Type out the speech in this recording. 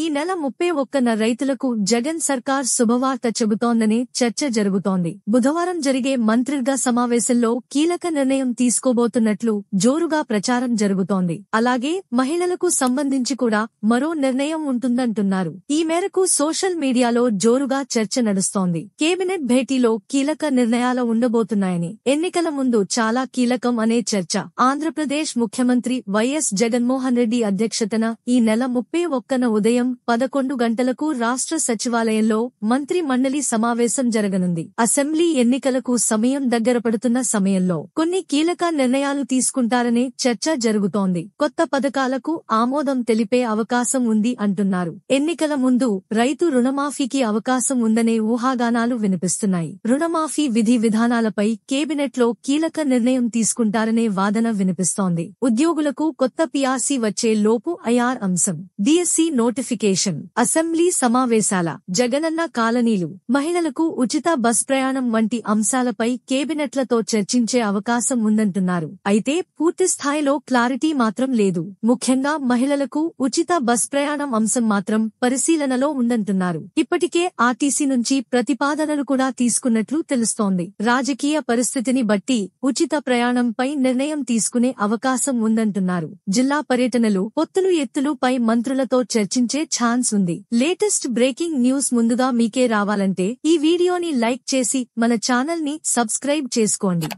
ఈ నెల ముప్పై ఒక్కన రైతులకు జగన్ సర్కార్ శుభవార్త చెబుతోందని చర్చ జరుగుతోంది బుధవారం జరిగే మంత్రిర్గ సమావేశంలో కీలక నిర్ణయం తీసుకోబోతున్నట్లు జోరుగా ప్రచారం జరుగుతోంది అలాగే మహిళలకు సంబంధించి కూడా మరో నిర్ణయం ఉంటుందంటున్నారు ఈ మేరకు సోషల్ మీడియాలో జోరుగా చర్చ నడుస్తోంది కేబినెట్ భేటీలో కీలక నిర్ణయాలు ఉండబోతున్నాయని ఎన్నికల ముందు చాలా కీలకం అనే చర్చ ఆంధ్రప్రదేశ్ ముఖ్యమంత్రి వైఎస్ జగన్మోహన్ రెడ్డి అధ్యక్షతన ఈ నెల ముప్పై ఒక్కన ఉదయం ఉదయం పదకొండు గంటలకు రాష్ట్ర సచివాలయంలో మంత్రి మండలి సమావేశం జరగనుంది అసెంబ్లీ ఎన్నికలకు సమయం దగ్గర పడుతున్న సమయంలో కొన్ని కీలక నిర్ణయాలు తీసుకుంటారనే చర్చ జరుగుతోంది కొత్త పథకాలకు ఆమోదం తెలిపే అవకాశం ఉంది అంటున్నారు ఎన్నికల ముందు రైతు రుణమాఫీకి అవకాశం ఉందనే ఊహాగానాలు వినిపిస్తున్నాయి రుణమాఫీ విధి విధానాలపై కేబినెట్ లో కీలక నిర్ణయం తీసుకుంటారనే వాదన వినిపిస్తోంది ఉద్యోగులకు కొత్త పిఆర్సీ వచ్చే లోపు ఐఆర్ అంశం డిఎస్సీ నోటిఫికేషన్ నోటిఫికేషన్ అసెంబ్లీ సమావేశాల జగనన్న కాలనీలు మహిళలకు ఉచిత బస్ ప్రయాణం వంటి అంశాలపై కేబినెట్లతో చర్చించే అవకాశం ఉందంటున్నారు అయితే పూర్తి స్థాయిలో క్లారిటీ మాత్రం లేదు ముఖ్యంగా మహిళలకు ఉచిత బస్ ప్రయాణం అంశం మాత్రం పరిశీలనలో ఉందంటున్నారు ఇప్పటికే ఆర్టీసీ నుంచి ప్రతిపాదనలు కూడా తీసుకున్నట్లు తెలుస్తోంది రాజకీయ పరిస్థితిని బట్టి ఉచిత ప్రయాణంపై నిర్ణయం తీసుకునే అవకాశం ఉందంటున్నారు జిల్లా పర్యటనలు పొత్తులు ఎత్తులు పై మంత్రులతో చర్చించే వచ్చే ఛాన్స్ ఉంది లేటెస్ట్ బ్రేకింగ్ న్యూస్ ముందుగా మీకే రావాలంటే ఈ వీడియోని లైక్ చేసి మన ఛానల్ ని సబ్స్క్రైబ్ చేసుకోండి